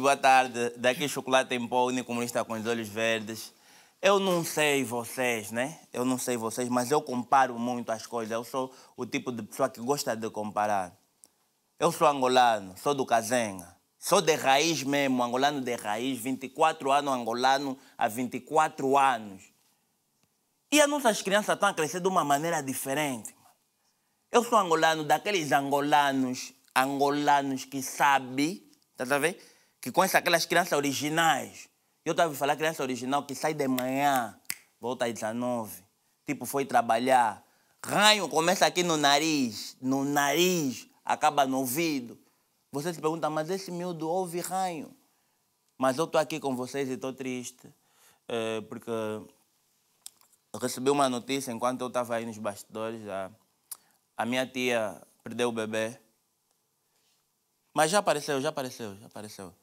Boa tarde, daqui Chocolate em Pó, comunista tá com os olhos verdes. Eu não sei vocês, né? Eu não sei vocês, mas eu comparo muito as coisas. Eu sou o tipo de pessoa que gosta de comparar. Eu sou angolano, sou do Cazenga. Sou de raiz mesmo, angolano de raiz, 24 anos angolano há 24 anos. E as nossas crianças estão a crescer de uma maneira diferente. Eu sou angolano daqueles angolanos, angolanos que sabe, tá, tá vendo? que conhece aquelas crianças originais. Eu estava a falar criança original que sai de manhã, volta às 19. Tipo, foi trabalhar. Ranho começa aqui no nariz, no nariz, acaba no ouvido. Você se pergunta, mas esse miúdo ouve ranho. Mas eu estou aqui com vocês e estou triste, é, porque recebi uma notícia enquanto eu estava aí nos bastidores. A, a minha tia perdeu o bebê. Mas já apareceu, já apareceu, já apareceu.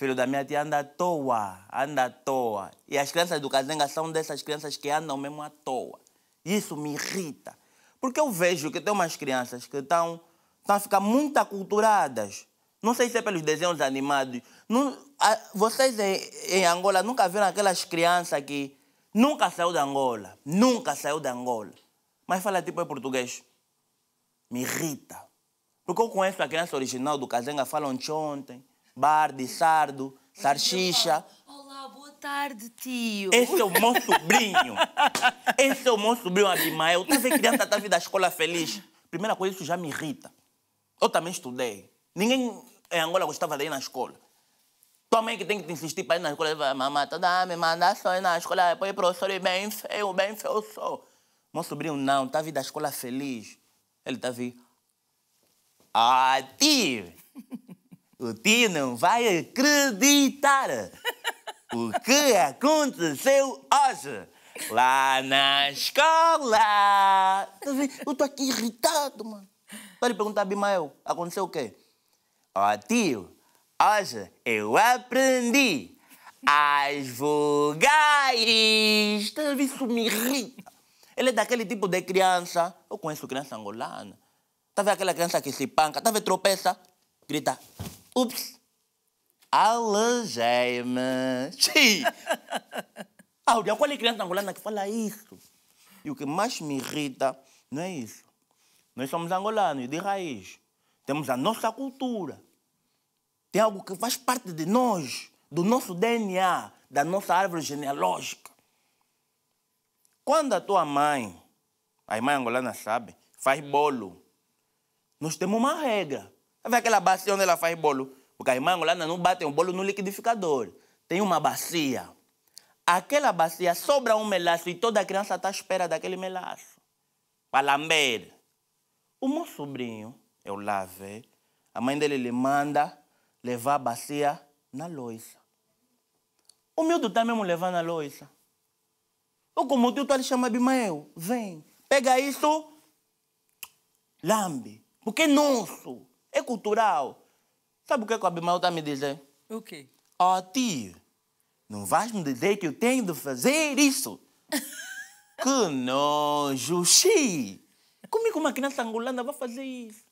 Filho da minha tia anda à toa, anda à toa. E as crianças do Cazenga são dessas crianças que andam mesmo à toa. Isso me irrita. Porque eu vejo que tem umas crianças que estão a ficar muito aculturadas. Não sei se é pelos desenhos animados. Não, a, vocês em, em, Angola nunca viram aquelas crianças que nunca saiu de Angola, nunca saiu de Angola, mas fala tipo em português. Me irrita. Porque eu conheço a criança original do Cazenga, falam ontem, Bardi, Sardo, então Sarchicha. Olá, boa tarde, tio. Esse é o meu sobrinho. Esse é o meu sobrinho Abimael. Tá vendo criança tá vindo da escola feliz? Primeira coisa, isso já me irrita. Eu também estudei. Ninguém em Angola gostava de ir na escola. Tua mãe que tem que te insistir para ir na escola, vai, mamãe, toda me manda só ir na escola, depois professor é bem feio, bem feio sou. Meu sobrinho não, tá vindo da escola feliz. Ele tá vindo. Ah, tio! O tio não vai acreditar o que aconteceu hoje lá na escola. Eu tô aqui irritado, mano. Pode lhe perguntar a Bimael, aconteceu o quê? Ó oh, tio, hoje eu aprendi as vogais. Isso me irrita. Ele é daquele tipo de criança. Eu conheço criança angolana. Tá vendo aquela criança que se panca, tá vendo tropeça, grita. Ups, alejei-me. Sim! Áudio, qual é a criança angolana que fala isso? E o que mais me irrita não é isso. Nós somos angolanos de raiz. Temos a nossa cultura. Tem algo que faz parte de nós, do nosso DNA, da nossa árvore genealógica. Quando a tua mãe, a irmã angolana sabe, faz bolo, nós temos uma regra. Vai ver aquela bacia onde ela faz bolo. Porque a irmã angolana não bate o é bolo no liquidificador. Tem uma bacia. Aquela bacia sobra um melaço e toda criança está à espera daquele melaço. Para lamber. O meu sobrinho, eu lavei, é. a mãe dele lhe manda levar a bacia na loiça. O do está mesmo levando a loiça. Eu, como tio, tá, estou lhe chamando Abimael. Vem, pega isso, lambe, porque é nosso. É cultural. Sabe o que, é que o Abimael está me dizendo? O quê? Ó, tio, não vais me dizer que eu tenho de fazer isso. que nojo, xi. Como é que uma criança angolana vai fazer isso?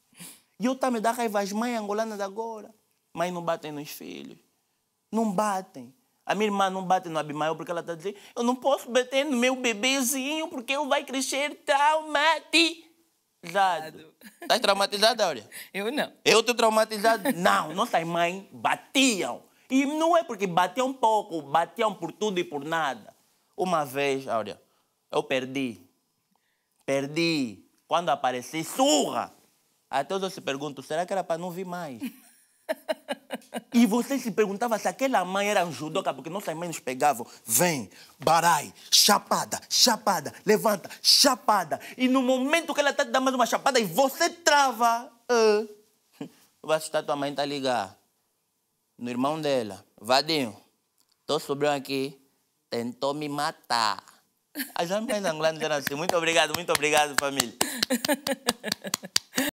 E eu a tá me dar raiva às mães angolanas agora. mas não batem nos filhos. Não batem. A minha irmã não bate no Abimael porque ela está dizendo eu não posso bater no meu bebezinho porque ele vai crescer traumati traumatizado. Estás traumatizado, Áurea? Eu não. Eu estou traumatizado? Não, nossas mães batiam. E não é porque batiam pouco, batiam por tudo e por nada. Uma vez, Áurea, eu perdi. Perdi. Quando apareci, surra! Até hoje eu se pergunto, será que era para não vir mais? E você se perguntava se aquela mãe era um judoca, porque nossas mães nos pegavam. Vem, barai, chapada, chapada, levanta, chapada. E no momento que ela está te dando mais uma chapada e você trava, uh, vai assustar tua mãe, tá ligar. No irmão dela, Vadinho, tô sobrando aqui, tentou me matar. As mães angolanas eram assim, muito obrigado, muito obrigado, família.